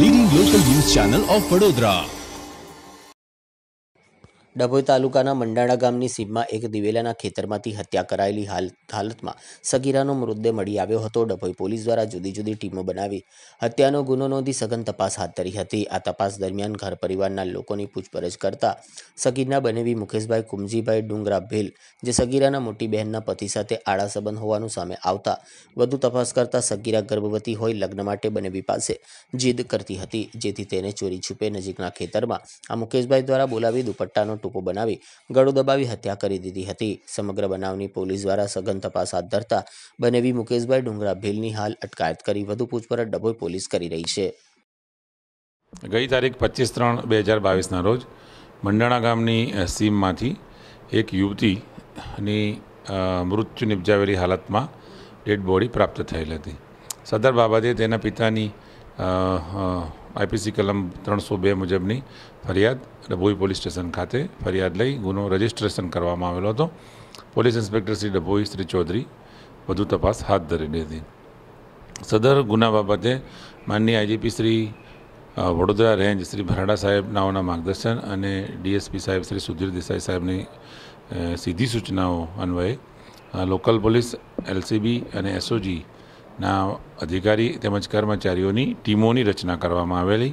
leading local news channel of Vadodara Dabhoi તાલુકાના મંડાણા ગામની સીમમાં એક દિવેલાના ખેતરમાંથી હત્યા કરાયેલી હાલતમાં સગીરાનો મૃતદેહ મળી આવ્યો હતો ડભોઈ પોલીસ દ્વારા જુદી જુદી ટીમો બનાવી હત્યાનો ગુનો નોંધી સઘન તપાસ હાથ ધરી હતી આ તપાસ દરમિયાન ઘર પરિવારના લોકોની પૂછપરછ કરતા સગીરના બનેવી મુકેશભાઈ કુમજીભાઈ ડુંગરા ભેલ જે સગીરાના મોટી બહેનના પતિ સાથે આડા સંબંધ હોવાનું સામે આવતા વધુ તપાસ કરતા સગીરા ગર્ભવતી હોય લગ્ન માટે બનેવી પાસે જીદ કરતી હતી જેથી તેને ચોરી છૂપે નજીકના ખેતરમાં આ મુકેશભાઈ દ્વારા બોલાવી દુપટ્ટાનો ટૂંકો બનાવી ગળો દબાવી હત્યા કરી દીધી હતી સમગ્ર બનાવની પોલીસ દ્વારા સઘન તપાસ હાથ ધરતા બનેવી મુકેશભાઈ ડુંગરા ભીલની હાલ અટકાયત કરી વધુ પૂછપરછ ડભોઈ પોલીસ કરી રહી છે ગઈ તારીખ પચીસ ત્રણ બે હજાર બાવીસના રોજ મંડાણા ગામની સીમમાંથી એક યુવતીની મૃત્યુ નિપજાવેલી હાલતમાં ડેડ બોડી પ્રાપ્ત થયેલ હતી સદર બાબતે તેના પિતાની આઈપીસી કલમ ત્રણસો બે મુજબની ફરિયાદ ડભોઈ પોલીસ સ્ટેશન ખાતે ફરિયાદ લઈ ગુનો રજીસ્ટ્રેશન કરવામાં આવેલો હતો પોલીસ ઇન્સ્પેક્ટર શ્રી ડભોઈ શ્રી ચૌધરી વધુ તપાસ હાથ ધરેલી હતી સદર ગુના બાબતે માનનીય આઈજીપી શ્રી વડોદરા રેન્જ શ્રી ભરાડા સાહેબ નાઓના માર્ગદર્શન અને ડીએસપી સાહેબ શ્રી સુધીર દેસાઈ સાહેબની સીધી સૂચનાઓ અન્વયે લોકલ પોલીસ એલસીબી અને એસઓજી ના અધિકારી તેમજ કર્મચારીઓની ટીમોની રચના કરવામાં આવેલી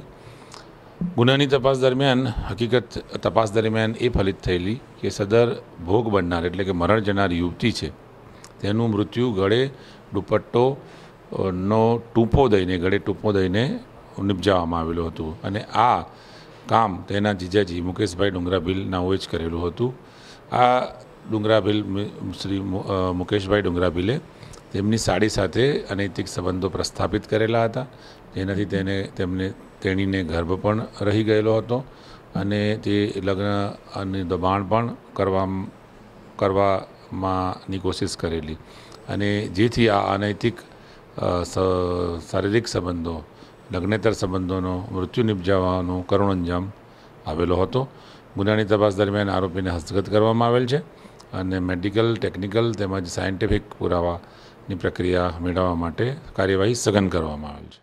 ગુનાની તપાસ દરમિયાન હકીકત તપાસ દરમિયાન એ ફલિત થયેલી કે સદર ભોગ બનનાર એટલે કે મરણ જનાર યુવતી છે તેનું મૃત્યુ ગળે દુપટ્ટો નો ટૂંપો દઈને ગળે ટૂંપો દઈને નિપજાવવામાં આવેલું હતું અને આ કામ તેના જીજાજી મુકેશભાઈ ડુંગરાભીલ નાઓએ જ કરેલું હતું આ ડુંગરાભીલ શ્રી મુકેશભાઈ ડુંગરાભીલે તેમની સાડી સાથે અનૈતિક સંબંધો પ્રસ્થાપિત કરેલા હતા જેનાથી તેને તેમને તેણીને ગર્ભ પણ રહી ગયેલો હતો અને તે લગ્ન અને દબાણ પણ કરવા કરવામાંની કોશિશ કરેલી અને જેથી આ અનૈતિક શારીરિક સંબંધો લગ્નેતર સંબંધોનો મૃત્યુ નિપજાવવાનો કરુણ અંજામ આવેલો હતો ગુનાની તપાસ દરમિયાન આરોપીને હસ્તગત કરવામાં આવેલ છે અને મેડિકલ ટેકનિકલ તેમજ સાયન્ટિફિક પુરાવા ની પ્રક્રિયા મેળવવા માટે કાર્યવાહી સઘન કરવામાં આવેલ છે